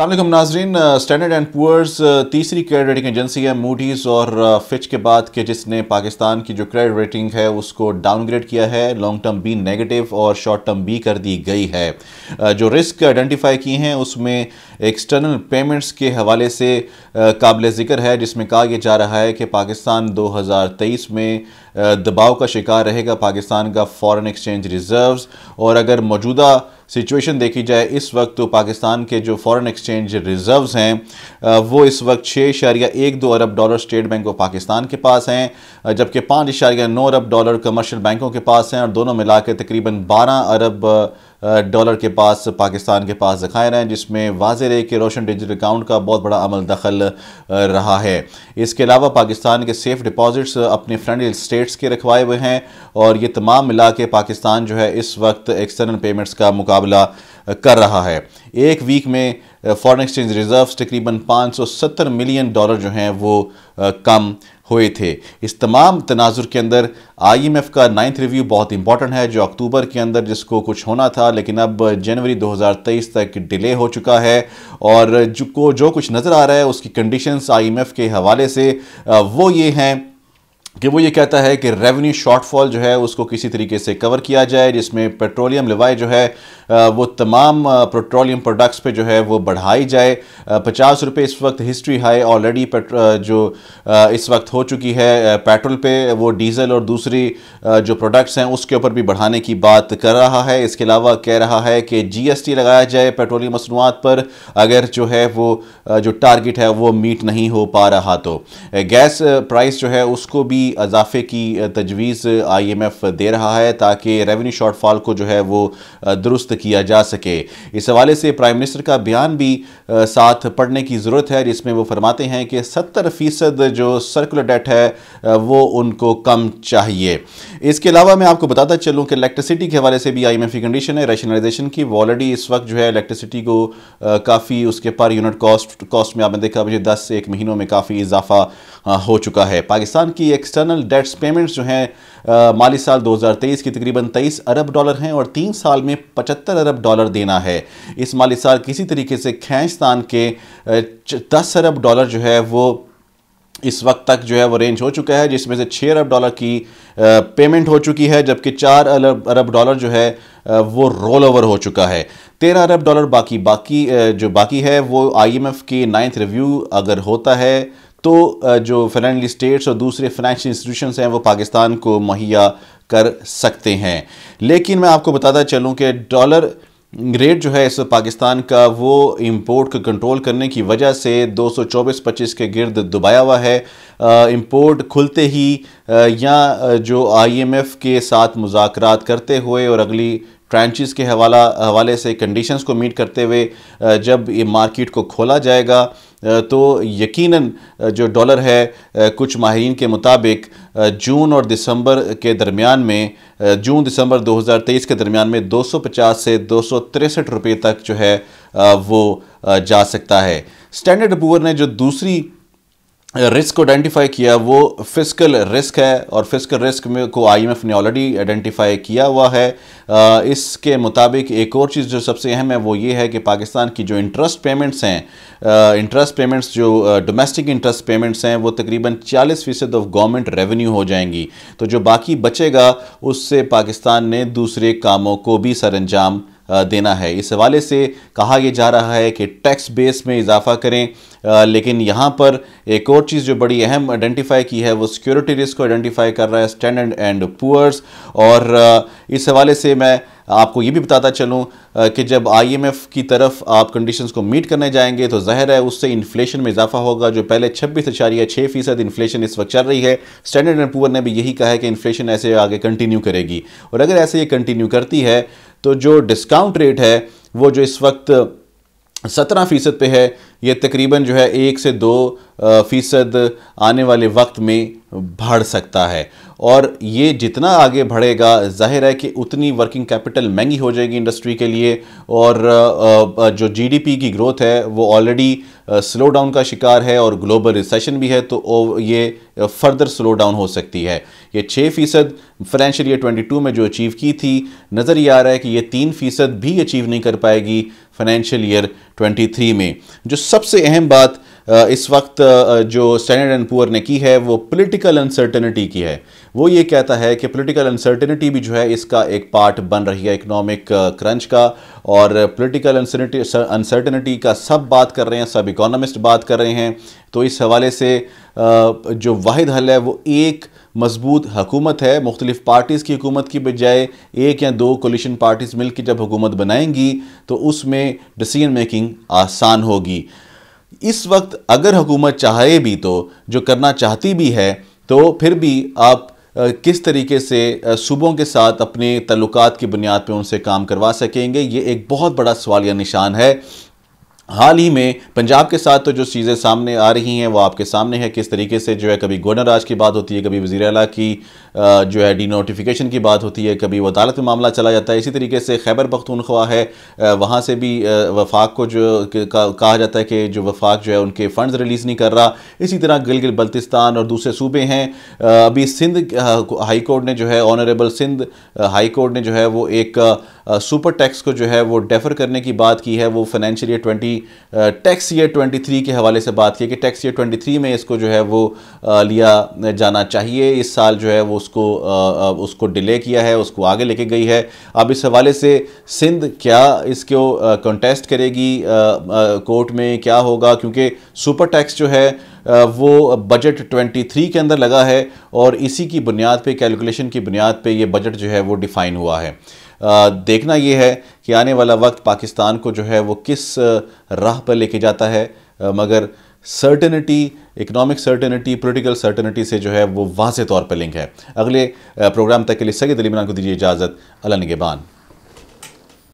अल्लाह नाजरीन standard and poor's तीसरी credit rating agency है मूडीज़ और फिच uh, के बाद के जिसने पाकिस्तान की जो क्रेडिट रेटिंग है उसको डाउनग्रेड किया है लॉन्ग टर्म बी नेगेटिव और शॉर्ट टर्म बी कर दी गई है uh, जो रिस्क आइडेंटिफाई की हैं उसमें एक्सटर्नल पेमेंट्स के हवाले से uh, काबिल ज़िक्र है जिसमें कहा यह जा रहा है कि पाकिस्तान दो हज़ार तेईस में दबाव का शिकार रहेगा पाकिस्तान का फ़ॉरन एक्सचेंज रिजर्व और अगर मौजूदा सिचुएशन देखी जाए इस वक्त तो पाकिस्तान के जो फॉरेन एक्सचेंज रिजर्व्स हैं वो इस वक्त छः इशारिया एक दो अरब dollar state bank of Pakistan के पास हैं जबकि पाँच इशारिया नौ अरब डॉलर कमर्शियल बैंकों के पास हैं और दोनों मिलाकर तकरीबन बारह अरब डॉलर के पास पाकिस्तान के पास ज़खायर हैं जिसमें वाजह रहे कि रोशन डिजिटल अकाउंट का बहुत बड़ा अमल दखल रहा है इसके अलावा पाकिस्तान के सेफ डिपॉजिट्स अपने फ्रेंडली स्टेट्स के रखवाए हुए हैं और ये तमाम मिला के पाकिस्तान जो है इस वक्त एक्सटर्नल पेमेंट्स का मुकाबला कर रहा है एक वीक में फॉरेन एक्सचेंज रिज़र्व्स तकरीबन 570 मिलियन डॉलर जो हैं वो uh, कम हुए थे इस तमाम तनाजुर के अंदर आईएमएफ का नाइन्थ रिव्यू बहुत इंपॉर्टेंट है जो अक्टूबर के अंदर जिसको कुछ होना था लेकिन अब जनवरी 2023 तक डिले हो चुका है और जो को जो कुछ नज़र आ रहा है उसकी कंडीशंस आईएमएफ के हवाले से uh, वो ये हैं कि वो ये कहता है कि रेवेन्यू शॉर्टफॉल जो है उसको किसी तरीके से कवर किया जाए जिसमें पेट्रोलियम लिवाई जो है वो तमाम पेट्रोलियम प्रोडक्ट्स पे जो है वो बढ़ाई जाए पचास रुपये इस वक्त हिस्ट्री हाई ऑलरेडी जो इस वक्त हो चुकी है पेट्रोल पे वो डीजल और दूसरी जो प्रोडक्ट्स हैं उसके ऊपर भी बढ़ाने की बात कर रहा है इसके अलावा कह रहा है कि जीएसटी लगाया जाए पेट्रोलियम मसनूआत पर अगर जो है वो जो टारगेट है वो मीट नहीं हो पा रहा तो गैस प्राइस जो है उसको भी इजाफे की तजवीज़ आई एम एफ़ दे रहा है ताकि रेवेन्यू शॉर्टफॉल को जो है वो दुरुस्त किया जा सके इस हवाले से प्राइम मिनिस्टर का बयान भी साथ पढ़ने की ज़रूरत है जिसमें वो फरमाते हैं कि सत्तर फ़ीसद जो सर्कुलर डेट है वो उनको कम चाहिए इसके अलावा मैं आपको बताता चलूँ कि इलेक्ट्रिसिटी के हवाले से भी आई एम एफ़ की कंडीशन है रेशनलाइजेशन की वो ऑलरेडी इस वक्त जो है इलेक्ट्रिसिटी को काफ़ी उसके पर यूनिट कॉस्ट कॉस्ट में आपने देखा मुझे दस एक महीनों में काफ़ी इजाफा हाँ, हो चुका है पाकिस्तान की एक्सटर्नल डेट्स पेमेंट्स जो हैं माली साल 2023 की तकरीबन 23 अरब डॉलर हैं और तीन साल में 75 अरब डॉलर देना है इस माली साल किसी तरीके से खैंचतान के दस अरब डॉलर जो है वो इस वक्त तक जो है वो रेंज हो चुका है जिसमें से छः अरब डॉलर की पेमेंट हो चुकी है जबकि चार अरब अरब डॉलर जो है वो रोल ओवर हो चुका है तेरह अरब डॉलर बाकी बाकी जो बाकी है वो आईएमएफ की नाइन्थ रिव्यू अगर होता है तो जो फ्रेंडली स्टेट्स और दूसरे फाइनेंशियल इंस्टीट्यूशंस हैं वो पाकिस्तान को मुहैया कर सकते हैं लेकिन मैं आपको बताता चलूँ कि डॉलर रेट जो है इस पाकिस्तान का वो इंपोर्ट को कंट्रोल करने की वजह से 224-25 के गिर्द दुबाया हुआ है इंपोर्ट खुलते ही या जो आईएमएफ के साथ मुजाकरात करते हुए और अगली ट्रांचीज़ के हवाला हवाले से कंडीशंस को मीट करते हुए जब ये मार्केट को खोला जाएगा तो यकीनन जो डॉलर है कुछ माहरीन के मुताबिक जून और दिसंबर के दरमियान में जून दिसंबर 2023 के दरमियान में 250 से दो रुपए तक जो है वो जा सकता है स्टैंडर्ड पुअर ने जो दूसरी रिस्क को आइडेंटिफाई किया वो फिजिकल रिस्क है और फिजिकल रिस्क में को आईएमएफ ने ऑलरेडी आइडेंटिफाई किया हुआ है इसके मुताबिक एक और चीज़ जो सबसे अहम है वो ये है कि पाकिस्तान की जो इंटरेस्ट पेमेंट्स हैं इंटरेस्ट पेमेंट्स जो डोमेस्टिक इंटरेस्ट पेमेंट्स हैं वो तकरीबन 40 फीसद ऑफ गवर्नमेंट रेवेन्यू हो जाएंगी तो जो बाकी बचेगा उससे पाकिस्तान ने दूसरे कामों को भी सरंजाम देना है इस हवाले से कहा यह जा रहा है कि टैक्स बेस में इजाफा करें लेकिन यहाँ पर एक और चीज़ जो बड़ी अहम आइडेंटिफाई की है वो सिक्योरिटी रिस्क को आइडेंटिफाई कर रहा है स्टैंडर्ड एंड पुअर्स और इस हवाले से मैं आपको ये भी बताता चलूँ कि जब आईएमएफ की तरफ आप कंडीशंस को मीट करने जाएंगे तो ज़ाहिर है उससे इन्फ्लेशन में इजाफा होगा जो पहले छब्बीस अशारिया छः फीसद इन्फ्लेशन इस वक्त चल रही है स्टैंडर्ड एंड पुअर ने भी यही कहा है कि इन्फ्लेशन ऐसे आगे कंटिन्यू करेगी और अगर ऐसे ये कंटिन्यू करती है तो जो डिस्काउंट रेट है वो जो इस वक्त सत्रह फ़ीसद पर है ये तकरीबन जो है एक से दो फ़ीसद आने वाले वक्त में बढ़ सकता है और ये जितना आगे बढ़ेगा जाहिर है कि उतनी वर्किंग कैपिटल महंगी हो जाएगी इंडस्ट्री के लिए और जो जीडीपी की ग्रोथ है वो ऑलरेडी स्लो डाउन का शिकार है और ग्लोबल रिसेशन भी है तो ये फर्दर स्लो डाउन हो सकती है ये छः फ़ीसद फाइनेंशियल ईयर टू में जो अचीव की थी नज़र ये आ रहा है कि ये तीन फ़ीसद भी अचीव नहीं कर पाएगी फाइनेंशियल ईयर 23 में जो सबसे अहम बात इस वक्त जो स्टैंडर्ड एंड पुअर ने की है वो पॉलिटिकल अनसर्टेनिटी की है वो ये कहता है कि पॉलिटिकल अनसर्टनिटी भी जो है इसका एक पार्ट बन रही है इकोनॉमिक क्रंच का और पॉलिटिकल अनसर्टनिटी का सब बात कर रहे हैं सब इकोनॉमिस्ट बात कर रहे हैं तो इस हवाले से जो वाद हल है वो एक मजबूत हुकूमत है मुख्तलिफ पार्टीज़ की हुकूमत की बजाय एक या दो कोलिशन पार्टीज़ मिल के जब हुकूमत बनाएंगी तो उसमें डिसीजन मेकिंग आसान होगी इस वक्त अगर हुकूमत चाहे भी तो जो करना चाहती भी है तो फिर भी आप किस तरीके से सूबों के साथ अपने तल्लक की बुनियाद पर उनसे काम करवा सकेंगे ये एक बहुत बड़ा सवाल या निशान है हाल ही में पंजाब के साथ तो जो चीज़ें सामने आ रही हैं वो आपके सामने है किस तरीके से जो है कभी गवर्नर राज की बात होती है कभी वजीर अला की जो है डी नोटिफिकेशन की बात होती है कभी वो अदालत में मामला चला जाता है इसी तरीके से खैबर पख्तूनख्वा है वहाँ से भी वफाक को जो कहा जाता है कि जो वफाक जो है उनके फ़ंड्स रिलीज़ नहीं कर रहा इसी तरह गिल बल्तिस्तान और दूसरे सूबे हैं अभी सिंध हाई कोर्ट ने जो है ऑनरेबल सिंध हाई कोर्ट ने जो है वो एक सुपर टैक्स को जो है वो डेफर करने की बात की है वो financial year twenty tax year twenty three के हवाले से बात की कि टैक्स ईयर ट्वेंटी थ्री में इसको जो है वो लिया जाना चाहिए इस साल जो है वो उसको आ, उसको डिले किया है उसको आगे लेके गई है अब इस हवाले से सिंध क्या इसको कंटेस्ट करेगी कोर्ट में क्या होगा क्योंकि सुपर टैक्स जो है वो बजट 23 के अंदर लगा है और इसी की बुनियाद पे कैलकुलेशन की बुनियाद पे ये बजट जो है वो डिफ़ाइन हुआ है आ, देखना ये है कि आने वाला वक्त पाकिस्तान को जो है वो किस राह पर लेके जाता है आ, मगर certainty economic certainty political certainty से जो है वो वाज तौर पर लिंक है अगले प्रोग्राम तक के लिए सगे दिली को दीजिए इजाज़त अल्लाह निगेबान